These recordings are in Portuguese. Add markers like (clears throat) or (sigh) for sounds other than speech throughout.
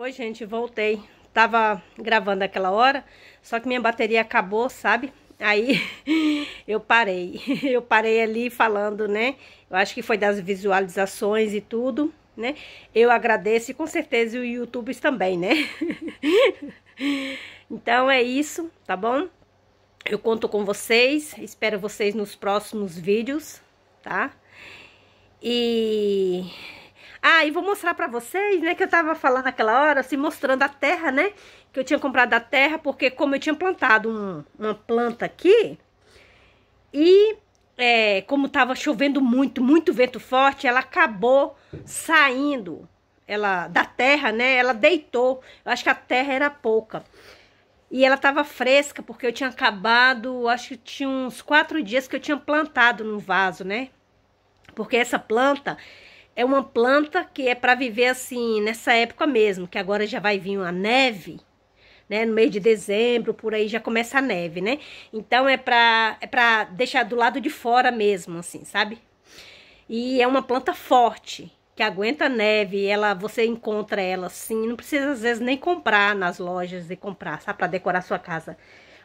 Oi, gente, voltei. Tava gravando aquela hora, só que minha bateria acabou, sabe? Aí (laughs) eu parei. (laughs) Eu parei ali falando, né? Eu acho que foi das visualizações e tudo, né? Eu agradeço e com certeza o YouTube também, né? (laughs) Então é isso, tá bom? Eu conto com vocês, espero vocês nos próximos vídeos, tá? E ah, e vou mostrar pra vocês, né, que eu tava falando naquela hora, assim, mostrando a terra, né, que eu tinha comprado a terra, porque como eu tinha plantado um, uma planta aqui, e é, como tava chovendo muito, muito vento forte, ela acabou saindo ela da terra, né, ela deitou, eu acho que a terra era pouca. E ela tava fresca, porque eu tinha acabado, acho que tinha uns quatro dias que eu tinha plantado no vaso, né? Porque essa planta, é uma planta que é para viver assim, nessa época mesmo, que agora já vai vir uma neve, né? No mês de dezembro, por aí já começa a neve, né? Então é para é para deixar do lado de fora mesmo, assim, sabe? E é uma planta forte, que aguenta neve, ela você encontra ela assim, não precisa às vezes nem comprar nas lojas e comprar, sabe, para decorar sua casa.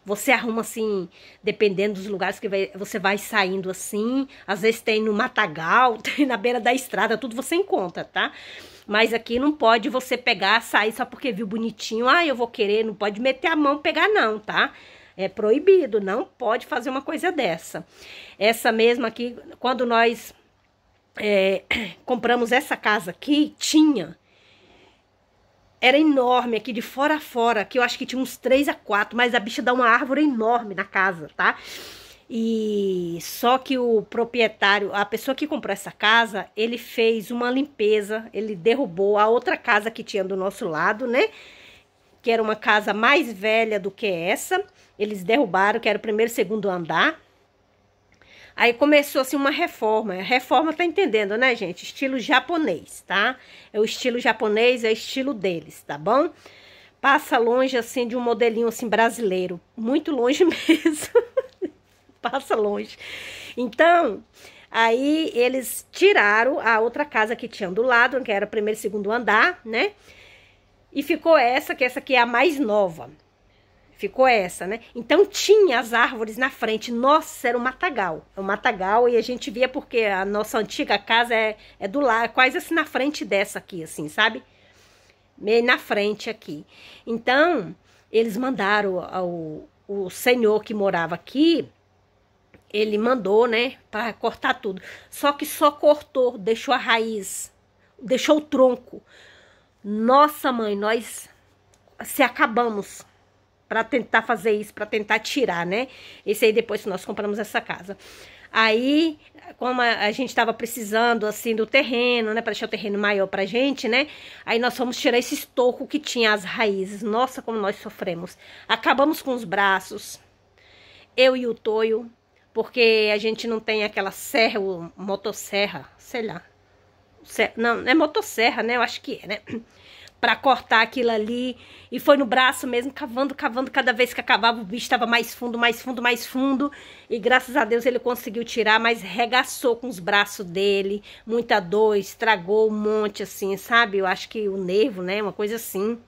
Você arruma assim, dependendo dos lugares que vai, você vai saindo assim. Às vezes tem no matagal, (laughs) tem na beira da estrada, tudo você encontra, tá? Mas aqui não pode você pegar, sair só porque viu bonitinho. Ah, eu vou querer, não pode meter a mão, pegar não, tá? É proibido, não pode fazer uma coisa dessa. Essa mesma aqui, quando nós é, (clears throat) compramos essa casa aqui, tinha era enorme aqui de fora a fora, que eu acho que tinha uns 3 a 4, mas a bicha dá uma árvore enorme na casa, tá? E só que o proprietário, a pessoa que comprou essa casa, ele fez uma limpeza, ele derrubou a outra casa que tinha do nosso lado, né? Que era uma casa mais velha do que essa. Eles derrubaram, que era o primeiro e segundo andar. Aí começou assim uma reforma. Reforma tá entendendo, né, gente? Estilo japonês, tá? É o estilo japonês, é o estilo deles, tá bom? Passa longe assim de um modelinho assim brasileiro, muito longe (laughs) mesmo. Passa longe. Então, aí eles tiraram a outra casa que tinha do lado, que era primeiro e segundo andar, né? E ficou essa, que essa aqui é a mais nova. Ficou essa, né? Então tinha as árvores na frente. Nossa, era um matagal. É um matagal e a gente via porque a nossa antiga casa é, é do lado, quase assim na frente dessa aqui, assim, sabe? Meio na frente aqui. Então, eles mandaram ao, o senhor que morava aqui, ele mandou, né, para cortar tudo. Só que só cortou, deixou a raiz, deixou o tronco. Nossa, mãe, nós se acabamos para tentar fazer isso, para tentar tirar, né? Esse aí depois que nós compramos essa casa. Aí, como a, a gente estava precisando assim do terreno, né, para deixar o terreno maior pra gente, né? Aí nós fomos tirar esse estoco que tinha as raízes. Nossa, como nós sofremos. Acabamos com os braços. Eu e o Toio, porque a gente não tem aquela serra, motosserra, sei lá. Não, é motosserra, né? Eu acho que é, né? para cortar aquilo ali. E foi no braço mesmo, cavando, cavando. Cada vez que acabava, o bicho estava mais fundo, mais fundo, mais fundo. E graças a Deus ele conseguiu tirar, mas regaçou com os braços dele. Muita dor, estragou um monte, assim, sabe? Eu acho que o nervo, né? Uma coisa assim.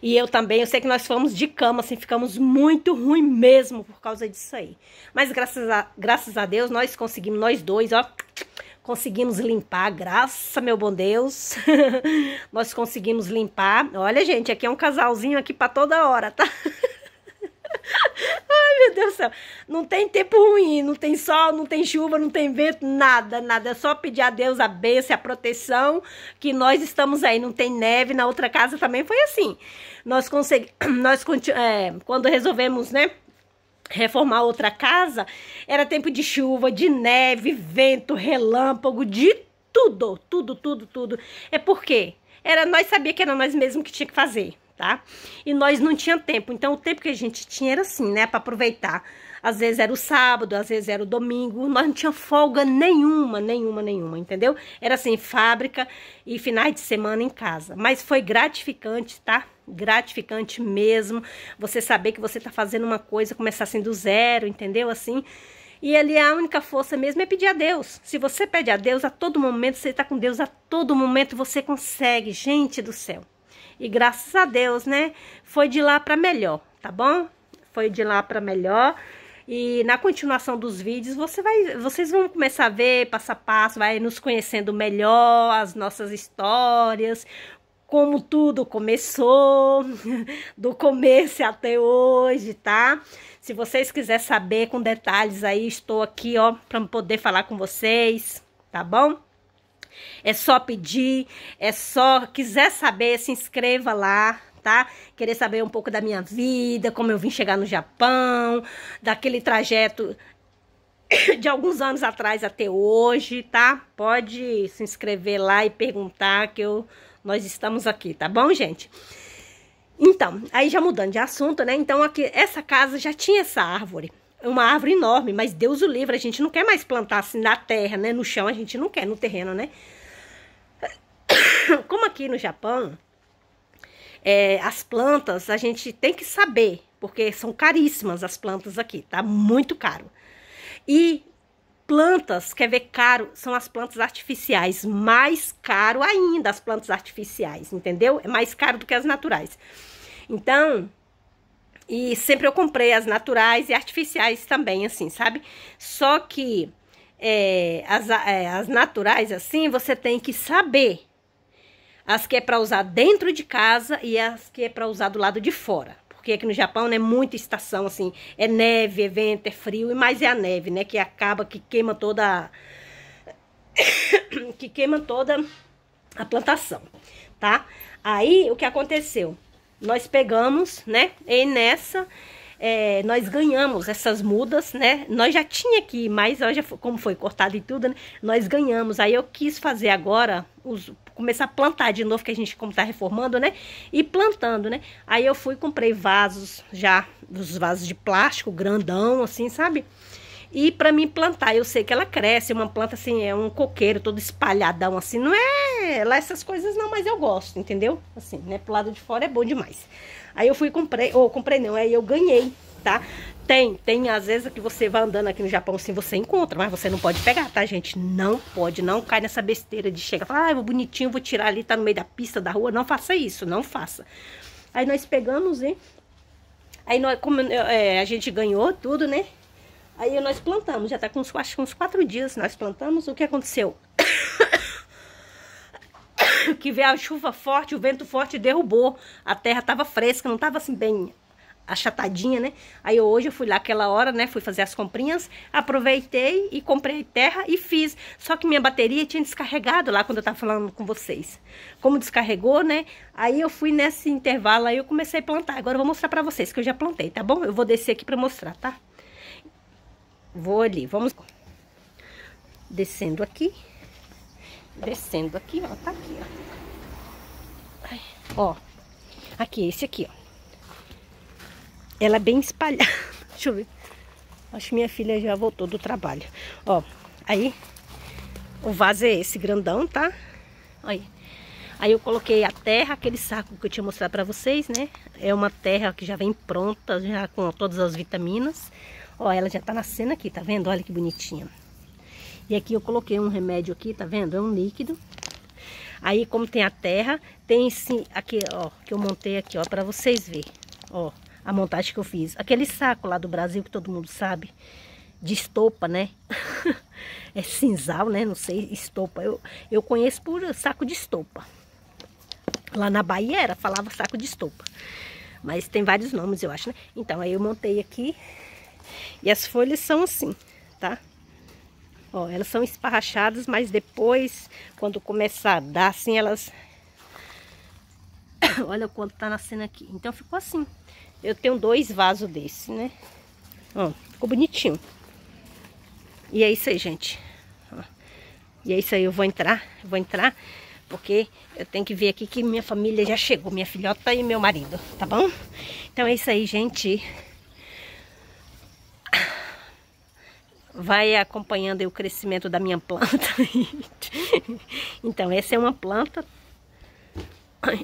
E eu também, eu sei que nós fomos de cama, assim, ficamos muito ruim mesmo por causa disso aí. Mas graças a, graças a Deus, nós conseguimos, nós dois, ó, conseguimos limpar, graças meu bom Deus. (laughs) Nós conseguimos limpar. Olha, gente, aqui é um casalzinho aqui para toda hora, tá? (laughs) Ai, meu Deus do céu. Não tem tempo ruim, não tem sol, não tem chuva, não tem vento, nada, nada. É só pedir a Deus a bênção, a proteção, que nós estamos aí. Não tem neve, na outra casa também foi assim. Nós conseguimos, (clears throat) nós, é, quando resolvemos, né? reformar outra casa, era tempo de chuva, de neve, vento, relâmpago, de tudo, tudo, tudo, tudo. É porque era nós sabia que era nós mesmos que tinha que fazer, tá? E nós não tinha tempo, então o tempo que a gente tinha era assim, né, para aproveitar às vezes era o sábado, às vezes era o domingo, nós não tinha folga nenhuma, nenhuma, nenhuma, entendeu? Era assim, fábrica e finais de semana em casa. Mas foi gratificante, tá? Gratificante mesmo, você saber que você tá fazendo uma coisa, começar assim do zero, entendeu? Assim, e ali a única força mesmo é pedir a Deus. Se você pede a Deus, a todo momento, você está com Deus, a todo momento você consegue, gente do céu. E graças a Deus, né? Foi de lá para melhor, tá bom? Foi de lá para melhor. E na continuação dos vídeos, você vai, vocês vão começar a ver passo a passo, vai nos conhecendo melhor, as nossas histórias, como tudo começou, (laughs) do começo até hoje, tá? Se vocês quiserem saber com detalhes aí, estou aqui, ó, para poder falar com vocês, tá bom? É só pedir, é só quiser saber, se inscreva lá, tá? Querer saber um pouco da minha vida, como eu vim chegar no Japão, daquele trajeto (coughs) de alguns anos atrás até hoje, tá? Pode se inscrever lá e perguntar que eu, nós estamos aqui, tá bom, gente? Então, aí já mudando de assunto, né? Então, aqui, essa casa já tinha essa árvore. Uma árvore enorme, mas Deus o livre, a gente não quer mais plantar assim na terra, né? No chão a gente não quer, no terreno, né? (coughs) Como aqui no Japão, é, as plantas, a gente tem que saber, porque são caríssimas as plantas aqui, tá muito caro. E plantas, quer ver caro, são as plantas artificiais, mais caro ainda as plantas artificiais, entendeu? É mais caro do que as naturais. Então, e sempre eu comprei as naturais e artificiais também, assim, sabe? Só que é, as, é, as naturais, assim, você tem que saber as que é para usar dentro de casa e as que é para usar do lado de fora. Porque aqui no Japão, né, muita estação, assim, é neve, é vento, é frio, e mais é a neve, né, que acaba, que queima toda... (coughs) que queima toda a plantação, tá? Aí, o que aconteceu? Nós pegamos, né, e nessa é, nós ganhamos essas mudas, né? Nós já tinha aqui, mas hoje como foi cortado e tudo, né? Nós ganhamos. Aí eu quis fazer agora, os, começar a plantar de novo, que a gente, como tá reformando, né? E plantando, né? Aí eu fui comprei vasos já, os vasos de plástico, grandão, assim, sabe? E para mim plantar, eu sei que ela cresce, uma planta assim, é um coqueiro todo espalhadão assim, não é é, lá essas coisas não, mas eu gosto, entendeu? Assim, né? Pro lado de fora é bom demais. Aí eu fui comprei, ou comprei não, aí eu ganhei, tá? Tem, tem às vezes que você vai andando aqui no Japão assim, você encontra, mas você não pode pegar, tá, gente? Não pode, não cai nessa besteira de chegar e falar, ah, vou bonitinho, vou tirar ali, tá no meio da pista, da rua. Não faça isso, não faça. Aí nós pegamos e. Aí nós, como é, a gente ganhou tudo, né? Aí nós plantamos, já tá com uns, acho, uns quatro dias nós plantamos. O que aconteceu? (laughs) que veio a chuva forte, o vento forte derrubou. A terra tava fresca, não tava assim bem achatadinha, né? Aí hoje eu fui lá aquela hora, né? Fui fazer as comprinhas, aproveitei e comprei terra e fiz. Só que minha bateria tinha descarregado lá quando eu tava falando com vocês. Como descarregou, né? Aí eu fui nesse intervalo aí eu comecei a plantar. Agora eu vou mostrar pra vocês que eu já plantei, tá bom? Eu vou descer aqui pra mostrar, tá? Vou ali, vamos... Descendo aqui descendo aqui, ó. Tá aqui, ó. Ai, ó. Aqui, esse aqui, ó. Ela é bem espalhada. (laughs) Deixa eu ver. Acho que minha filha já voltou do trabalho. Ó, aí o vaso é esse grandão, tá? Aí. Aí eu coloquei a terra, aquele saco que eu tinha mostrado pra vocês, né? É uma terra que já vem pronta, já com todas as vitaminas. Ó, ela já tá nascendo aqui, tá vendo? Olha que bonitinha. E aqui eu coloquei um remédio aqui, tá vendo? É um líquido. Aí, como tem a terra, tem sim, aqui, ó, que eu montei aqui, ó, para vocês verem, ó, a montagem que eu fiz. Aquele saco lá do Brasil, que todo mundo sabe, de estopa, né? (laughs) é cinzal, né? Não sei, estopa. Eu, eu conheço por saco de estopa. Lá na Bahia era, falava saco de estopa. Mas tem vários nomes, eu acho, né? Então, aí eu montei aqui. E as folhas são assim, tá? Ó, elas são esparrachadas, mas depois, quando começar a dar assim, elas... (coughs) Olha o quanto tá nascendo aqui. Então ficou assim. Eu tenho dois vasos desse, né? Ó, ficou bonitinho. E é isso aí, gente. Ó. E é isso aí, eu vou entrar, vou entrar, porque eu tenho que ver aqui que minha família já chegou, minha filhota e meu marido, tá bom? Então é isso aí, gente. vai acompanhando o crescimento da minha planta. (laughs) então, essa é uma planta.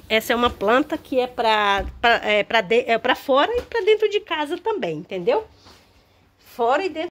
Essa é uma planta que é para é, pra é fora e para dentro de casa também, entendeu? Fora e dentro.